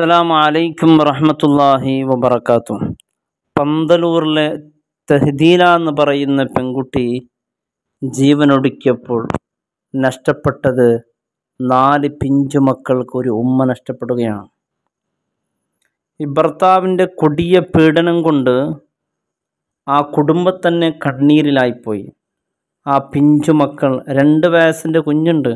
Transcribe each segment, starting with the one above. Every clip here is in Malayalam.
അസ്സലാമു അലൈക്കും വറഹമത്തല്ലാഹി വബർക്കാത്തു പന്തലൂരിലെ തെഹദീല എന്ന് പറയുന്ന പെൺകുട്ടി ജീവനൊടുക്കിയപ്പോൾ നഷ്ടപ്പെട്ടത് നാല് പിഞ്ചു മക്കൾക്ക് ഒരു ഉമ്മ നഷ്ടപ്പെടുകയാണ് ഈ ഭർത്താവിൻ്റെ കൊടിയ പീഡനം കൊണ്ട് ആ കുടുംബം തന്നെ കണ്ണീരിലായിപ്പോയി ആ പിഞ്ചു മക്കൾ രണ്ട് വയസ്സിൻ്റെ കുഞ്ഞുണ്ട്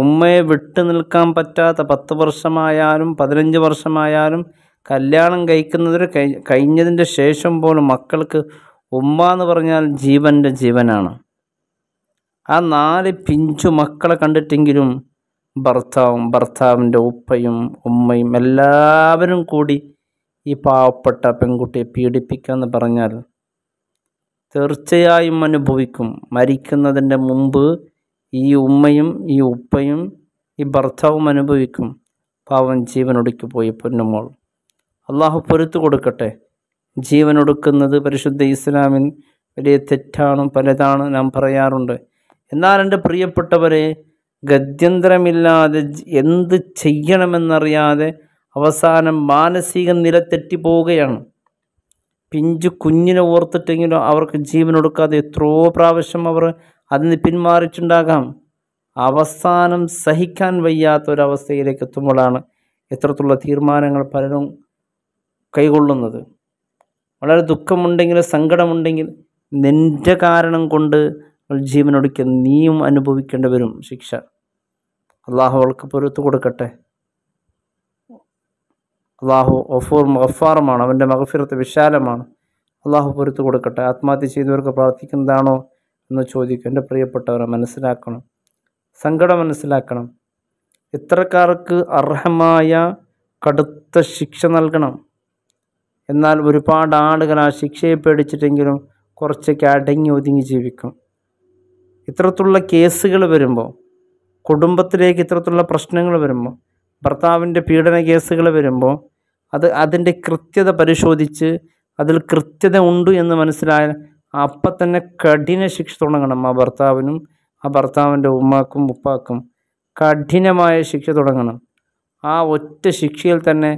ഉമ്മയെ വിട്ടു നിൽക്കാൻ പറ്റാത്ത പത്ത് വർഷമായാലും പതിനഞ്ച് വർഷമായാലും കല്യാണം കഴിക്കുന്നതിന് കഴിഞ്ഞതിൻ്റെ ശേഷം പോലും മക്കൾക്ക് ഉമ്മ എന്ന് പറഞ്ഞാൽ ജീവൻ്റെ ജീവനാണ് ആ നാല് പിഞ്ചു മക്കളെ കണ്ടിട്ടെങ്കിലും ഭർത്താവും ഭർത്താവിൻ്റെ ഉപ്പയും ഉമ്മയും എല്ലാവരും കൂടി ഈ പാവപ്പെട്ട പെൺകുട്ടിയെ പീഡിപ്പിക്കാമെന്ന് പറഞ്ഞാൽ തീർച്ചയായും അനുഭവിക്കും മരിക്കുന്നതിൻ്റെ മുമ്പ് ഈ ഉമ്മയും ഈ ഉപ്പയും ഈ ഭർത്താവും അനുഭവിക്കും പാവം ജീവനൊടുക്കി പോയി പൊന്നുമോൾ അള്ളാഹു പൊരുത്തു കൊടുക്കട്ടെ ജീവനൊടുക്കുന്നത് പരിശുദ്ധ ഇസ്ലാമിൻ വലിയ തെറ്റാണ് പലതാണ് നാം പറയാറുണ്ട് എന്നാൽ എൻ്റെ പ്രിയപ്പെട്ടവരെ ഗത്യന്തരമില്ലാതെ എന്ത് ചെയ്യണമെന്നറിയാതെ അവസാനം മാനസിക നില തെറ്റിപ്പോവുകയാണ് പിഞ്ചു കുഞ്ഞിനെ ഓർത്തിട്ടെങ്കിലും അവർക്ക് ജീവനൊടുക്കാതെ എത്രയോ പ്രാവശ്യം അവർ അതിന് പിന്മാറിച്ചുണ്ടാകാം അവസാനം സഹിക്കാൻ വയ്യാത്ത ഒരവസ്ഥയിലേക്ക് എത്തുമ്പോഴാണ് എത്രത്തുള്ള തീരുമാനങ്ങൾ പലരും കൈകൊള്ളുന്നത് വളരെ ദുഃഖമുണ്ടെങ്കിൽ സങ്കടമുണ്ടെങ്കിൽ നിൻ്റെ കാരണം കൊണ്ട് ജീവനൊടുക്കിയ നീയും അനുഭവിക്കേണ്ടി വരും ശിക്ഷ അള്ളാഹു അവൾക്ക് പൊരുത്തു കൊടുക്കട്ടെ അള്ളാഹു ഒഫൂർ മഹഫാറുമാണ് അവൻ്റെ മഹഫിറത്ത് വിശാലമാണ് അള്ളാഹു പൊരുത്തു കൊടുക്കട്ടെ ആത്മഹത്യ ചെയ്തവർക്ക് പ്രാർത്ഥിക്കുന്നതാണോ എന്ന് ചോദിക്കും എൻ്റെ പ്രിയപ്പെട്ടവരെ മനസ്സിലാക്കണം സങ്കടം മനസ്സിലാക്കണം ഇത്തരക്കാർക്ക് അർഹമായ കടുത്ത ശിക്ഷ നൽകണം എന്നാൽ ഒരുപാട് ആളുകൾ ആ ശിക്ഷയെ പേടിച്ചിട്ടെങ്കിലും കുറച്ചൊക്കെ അടങ്ങി ഒതുങ്ങി ജീവിക്കും ഇത്തരത്തിലുള്ള കേസുകൾ വരുമ്പോൾ കുടുംബത്തിലേക്ക് ഇത്തരത്തിലുള്ള പ്രശ്നങ്ങൾ വരുമ്പോൾ ഭർത്താവിൻ്റെ പീഡന കേസുകൾ വരുമ്പോൾ അത് അതിൻ്റെ കൃത്യത പരിശോധിച്ച് അതിൽ കൃത്യത ഉണ്ട് എന്ന് മനസ്സിലായ അപ്പം തന്നെ കഠിന ശിക്ഷ തുടങ്ങണം ആ ഭർത്താവിനും ആ ഭർത്താവിൻ്റെ ഉമ്മാക്കും ഉപ്പാക്കും കഠിനമായ ശിക്ഷ തുടങ്ങണം ആ ഒറ്റ ശിക്ഷയിൽ തന്നെ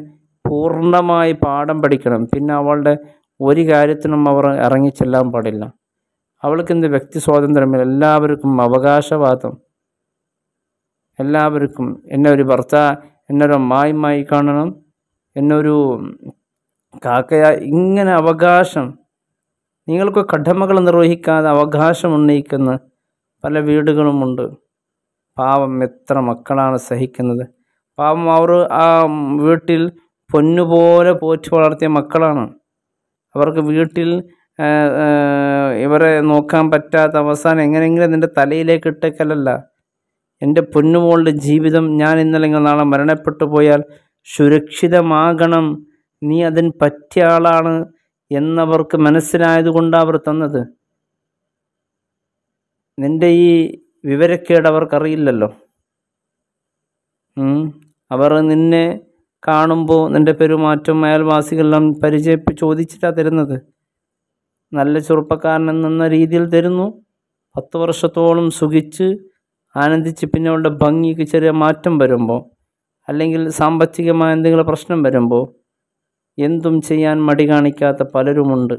പൂർണ്ണമായി പാഠം പഠിക്കണം പിന്നെ അവളുടെ ഒരു കാര്യത്തിനും അവർ ഇറങ്ങിച്ചെല്ലാൻ പാടില്ല അവൾക്ക് എന്ത് വ്യക്തി സ്വാതന്ത്ര്യമില്ല എല്ലാവർക്കും അവകാശവാദം എല്ലാവർക്കും എന്നെ ഒരു ഭർത്താ എന്നൊരു മായിമായി കാണണം എന്നൊരു കാക്കയായി ഇങ്ങനെ അവകാശം നിങ്ങൾക്ക് കടമകൾ നിർവഹിക്കാതെ അവകാശം ഉന്നയിക്കുന്ന പല വീടുകളുമുണ്ട് പാവം എത്ര മക്കളാണ് സഹിക്കുന്നത് പാവം അവർ ആ വീട്ടിൽ പൊന്നുപോലെ പോറ്റു വളർത്തിയ മക്കളാണ് അവർക്ക് വീട്ടിൽ ഇവരെ നോക്കാൻ പറ്റാത്ത അവസാനം എങ്ങനെയെങ്കിലും നിൻ്റെ തലയിലേക്ക് ഇട്ടേക്കലല്ല എൻ്റെ പൊന്നുമോളുടെ ജീവിതം ഞാൻ ഇന്നല്ലെങ്കിൽ നാളെ മരണപ്പെട്ടു പോയാൽ സുരക്ഷിതമാകണം നീ അതിന് പറ്റിയ ആളാണ് എന്നവർക്ക് മനസ്സിലായതുകൊണ്ട് അവർ തന്നത് നിൻ്റെ ഈ വിവരക്കേട് അവർക്കറിയില്ലല്ലോ അവർ നിന്നെ കാണുമ്പോൾ നിൻ്റെ പെരുമാറ്റം അയൽവാസികളെല്ലാം പരിചയപ്പ് ചോദിച്ചിട്ടാണ് തരുന്നത് നല്ല ചെറുപ്പക്കാരൻ എന്ന രീതിയിൽ തരുന്നു പത്ത് വർഷത്തോളം സുഖിച്ച് ആനന്ദിച്ച് പിന്നെ അവളുടെ ഭംഗിക്ക് ചെറിയ മാറ്റം വരുമ്പോൾ അല്ലെങ്കിൽ സാമ്പത്തികമായ എന്തെങ്കിലും പ്രശ്നം വരുമ്പോൾ എന്തും ചെയ്യാൻ മടി കാണിക്കാത്ത പലരുമുണ്ട്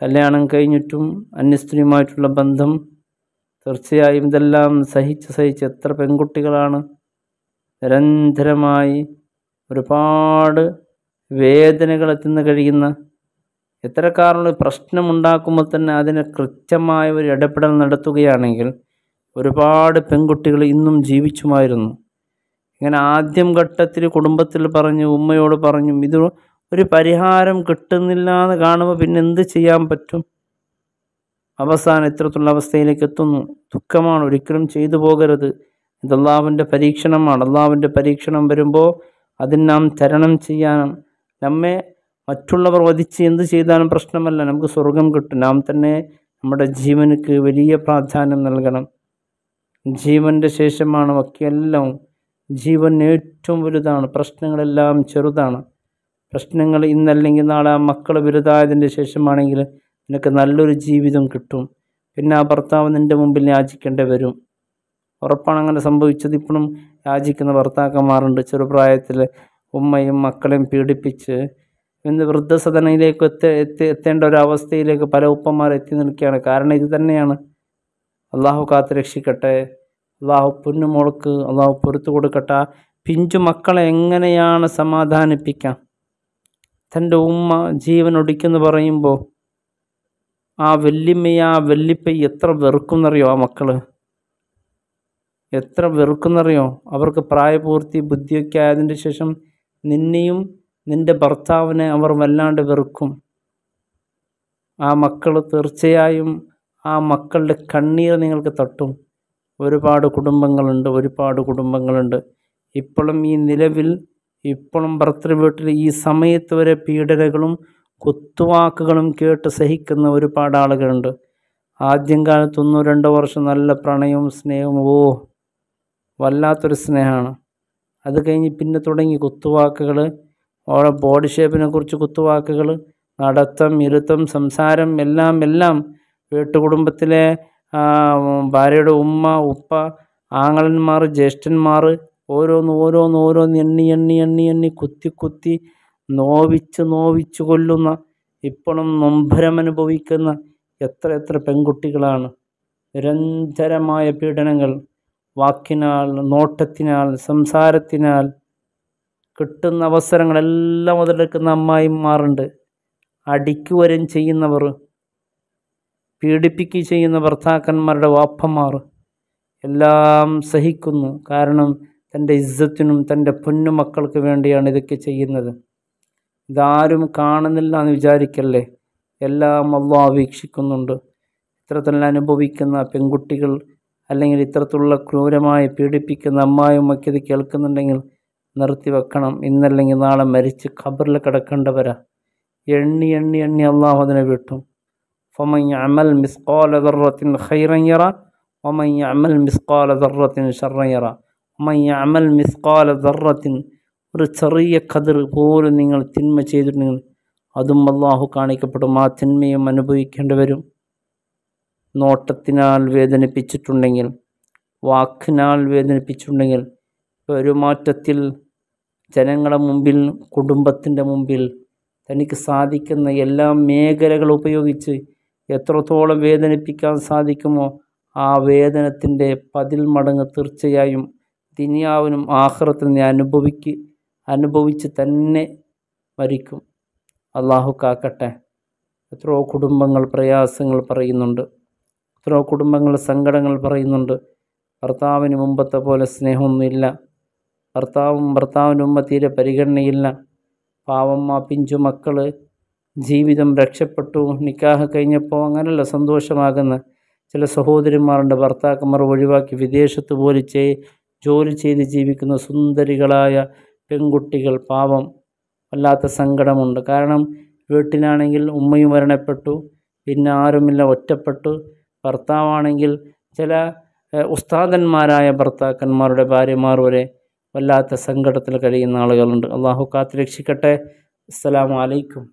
കല്യാണം കഴിഞ്ഞിട്ടും അന്യസ്ത്രീയുമായിട്ടുള്ള ബന്ധം തീർച്ചയായും ഇതെല്ലാം സഹിച്ച് സഹിച്ച് എത്ര പെൺകുട്ടികളാണ് നിരന്തരമായി ഒരുപാട് വേദനകൾ എത്തുന്ന കഴിയുന്ന എത്ര കാരണം പ്രശ്നമുണ്ടാക്കുമ്പോൾ തന്നെ അതിന് കൃത്യമായ ഒരു ഇടപെടൽ നടത്തുകയാണെങ്കിൽ ഒരുപാട് പെൺകുട്ടികൾ ഇന്നും ജീവിച്ചുമായിരുന്നു ഇങ്ങനെ ആദ്യം ഘട്ടത്തിൽ കുടുംബത്തിൽ പറഞ്ഞു ഉമ്മയോട് പറഞ്ഞു ഇത് ഒരു പരിഹാരം കിട്ടുന്നില്ല എന്ന് കാണുമ്പോൾ പിന്നെ എന്ത് ചെയ്യാൻ പറ്റും അവസാനം ഇത്തരത്തിലുള്ള അവസ്ഥയിലേക്ക് എത്തുന്നു ദുഃഖമാണ് ഒരിക്കലും ചെയ്തു പോകരുത് ഇത് പരീക്ഷണമാണ് അല്ലാവിൻ്റെ പരീക്ഷണം വരുമ്പോൾ അതിന് നാം തരണം ചെയ്യാനും നമ്മെ മറ്റുള്ളവർ വധിച്ച് എന്ത് ചെയ്താലും പ്രശ്നമല്ല നമുക്ക് സ്വർഗം കിട്ടും നാം തന്നെ നമ്മുടെ ജീവനുക്ക് വലിയ പ്രാധാന്യം നൽകണം ജീവൻ്റെ ശേഷമാണ് ബാക്കിയെല്ലാം ജീവൻ ഏറ്റവും വലുതാണ് പ്രശ്നങ്ങളെല്ലാം ചെറുതാണ് പ്രശ്നങ്ങൾ ഇന്നല്ലെങ്കിൽ നാളെ ആ മക്കൾ വലുതായതിൻ്റെ ശേഷമാണെങ്കിൽ നിനക്ക് നല്ലൊരു ജീവിതം കിട്ടും പിന്നെ ആ ഭർത്താവ് നിൻ്റെ മുമ്പിൽ യാചിക്കേണ്ടി വരും ഉറപ്പാണ് അങ്ങനെ സംഭവിച്ചത് ഇപ്പോഴും യാചിക്കുന്ന ഭർത്താക്കന്മാരുണ്ട് ചെറുപ്രായത്തിൽ ഉമ്മയും മക്കളെയും പീഡിപ്പിച്ച് ഇന്ന് വൃദ്ധസദനയിലേക്ക് എത്തി എത്തി എത്തേണ്ട ഒരു അവസ്ഥയിലേക്ക് പല ഉപ്പന്മാർ എത്തി നിൽക്കുകയാണ് കാരണം ഇത് തന്നെയാണ് അള്ളാഹു കാത്ത് രക്ഷിക്കട്ടെ അള്ളാഹു പൊന്നുമോൾക്ക് അള്ളാഹു പൊറത്തു കൊടുക്കട്ടെ പിഞ്ചു മക്കളെ എങ്ങനെയാണ് സമാധാനിപ്പിക്കാം തൻ്റെ ഉമ്മ ജീവൻ ഒടിക്കുന്നു പറയുമ്പോൾ ആ വെല്ലിമ്മയെ ആ വെല്ലിപ്പയെ എത്ര വെറുക്കുന്നറിയോ ആ മക്കൾ എത്ര വെറുക്കുന്നറിയോ അവർക്ക് പ്രായപൂർത്തി ബുദ്ധിയൊക്കെ ആയതിന് ശേഷം നിന്നെയും നിൻ്റെ ഭർത്താവിനെ അവർ വല്ലാണ്ട് വെറുക്കും ആ മക്കൾ തീർച്ചയായും ആ മക്കളുടെ കണ്ണീർ നിങ്ങൾക്ക് തട്ടും ഒരുപാട് കുടുംബങ്ങളുണ്ട് ഒരുപാട് കുടുംബങ്ങളുണ്ട് ഇപ്പോഴും ഈ നിലവിൽ ഇപ്പോഴും ഭർത്തൃവീട്ടിൽ ഈ സമയത്ത് വരെ പീഡനകളും കുത്തുവാക്കുകളും കേട്ട് സഹിക്കുന്ന ഒരുപാട് ആളുകളുണ്ട് ആദ്യം കാലത്ത് ഒന്നോ രണ്ടോ വർഷം നല്ല പ്രണയവും സ്നേഹവും ഓ വല്ലാത്തൊരു സ്നേഹമാണ് അത് കഴിഞ്ഞ് പിന്നെ തുടങ്ങി കുത്തുവാക്കുകൾ ഓരോ ബോഡി ഷേപ്പിനെ കുറിച്ച് കുത്തുവാക്കുകൾ നടത്തം ഇരുത്തം സംസാരം എല്ലാം എല്ലാം വീട്ടുകുടുംബത്തിലെ ഭാര്യയുടെ ഉമ്മ ഉപ്പ ആങ്ങളന്മാർ ജ്യേഷ്ഠന്മാർ ഓരോന്ന് ഓരോന്ന് ഓരോന്ന് എണ്ണി എണ്ണി എണ്ണി എണ്ണി കുത്തി കുത്തി നോവിച്ച് നോവിച്ച് കൊല്ലുന്ന ഇപ്പോഴും നൊമ്പരം അനുഭവിക്കുന്ന എത്ര എത്ര പെൺകുട്ടികളാണ് നിരന്തരമായ പീഡനങ്ങൾ വാക്കിനാൽ നോട്ടത്തിനാൽ സംസാരത്തിനാൽ കിട്ടുന്ന അവസരങ്ങളെല്ലാം മുതലെടുക്കുന്ന അമ്മായിമാറുണ്ട് അടിക്കുവരും ചെയ്യുന്നവർ പീഡിപ്പിക്കുക ചെയ്യുന്ന ഭർത്താക്കന്മാരുടെ വാപ്പന്മാർ എല്ലാം സഹിക്കുന്നു കാരണം തൻ്റെ ഇജ്ജത്തിനും തൻ്റെ മക്കൾക്ക് വേണ്ടിയാണ് ഇതൊക്കെ ചെയ്യുന്നത് ഇതാരും കാണുന്നില്ല എന്ന് വിചാരിക്കല്ലേ എല്ലാം അള്ളാഹ് വീക്ഷിക്കുന്നുണ്ട് ഇത്തരത്തിൽ അനുഭവിക്കുന്ന പെൺകുട്ടികൾ അല്ലെങ്കിൽ ഇത്തരത്തിലുള്ള ക്രൂരമായി പീഡിപ്പിക്കുന്ന അമ്മായും ഒക്കെ ഇത് കേൾക്കുന്നുണ്ടെങ്കിൽ നിർത്തി വെക്കണം ഇന്നല്ലെങ്കിൽ നാളെ മരിച്ച് ഖബറിൽ കിടക്കേണ്ടവരാ എണ്ണി എണ്ണി എണ്ണി അള്ളാഹു അതിനെ വിട്ടും ഫമൻ അമൽ മിസ്കോല ദർറത്തിൻ ഖൈറയ്യറ ഒമൻ അമൽ മിസ്കോല ദർറത്തിൻ ഷറയ്യറ ഒമൻ അമൽ മിസ്കോല ദർറത്തിൻ ഒരു ചെറിയ കതിർ പോലും നിങ്ങൾ തിന്മ ചെയ്തിട്ടുണ്ടെങ്കിൽ അതും അള്ളാഹു കാണിക്കപ്പെടും ആ തിന്മയും അനുഭവിക്കേണ്ടി വരും നോട്ടത്തിനാൽ വേദനിപ്പിച്ചിട്ടുണ്ടെങ്കിൽ വാക്കിനാൽ വേദനിപ്പിച്ചിട്ടുണ്ടെങ്കിൽ പെരുമാറ്റത്തിൽ ജനങ്ങളുടെ മുമ്പിൽ കുടുംബത്തിൻ്റെ മുമ്പിൽ തനിക്ക് സാധിക്കുന്ന എല്ലാ മേഖലകളും ഉപയോഗിച്ച് എത്രത്തോളം വേദനിപ്പിക്കാൻ സാധിക്കുമോ ആ വേദനത്തിൻ്റെ പതിൽ മടങ്ങ് തീർച്ചയായും ദുനിയാവിനും ആഹ്റത്തിൽ നീ അനുഭവിക്ക് അനുഭവിച്ച് തന്നെ മരിക്കും അള്ളാഹു കാക്കട്ടെ എത്രയോ കുടുംബങ്ങൾ പ്രയാസങ്ങൾ പറയുന്നുണ്ട് എത്രയോ കുടുംബങ്ങൾ സങ്കടങ്ങൾ പറയുന്നുണ്ട് ഭർത്താവിന് മുമ്പത്തെ പോലെ സ്നേഹമൊന്നുമില്ല ഭർത്താവും ഭർത്താവിന് മുമ്പ് തീരെ പരിഗണനയില്ല പാവമ്മ പിഞ്ചു മക്കൾ ജീവിതം രക്ഷപ്പെട്ടു നിക്കാഹ് കഴിഞ്ഞപ്പോൾ അങ്ങനെയല്ല സന്തോഷമാകുന്ന ചില സഹോദരിമാരുണ്ട് ഭർത്താക്കന്മാർ ഒഴിവാക്കി വിദേശത്ത് പോലെ ജോലി ചെയ്ത് ജീവിക്കുന്ന സുന്ദരികളായ പെൺകുട്ടികൾ പാവം വല്ലാത്ത സങ്കടമുണ്ട് കാരണം വീട്ടിലാണെങ്കിൽ ഉമ്മയും മരണപ്പെട്ടു പിന്നെ ആരുമില്ല ഒറ്റപ്പെട്ടു ഭർത്താവാണെങ്കിൽ ചില ഉസ്താദന്മാരായ ഭർത്താക്കന്മാരുടെ ഭാര്യമാർ വരെ വല്ലാത്ത സങ്കടത്തിൽ കഴിയുന്ന ആളുകളുണ്ട് അള്ളാഹു കാത്തുരക്ഷിക്കട്ടെ അസ്സലാമലൈക്കും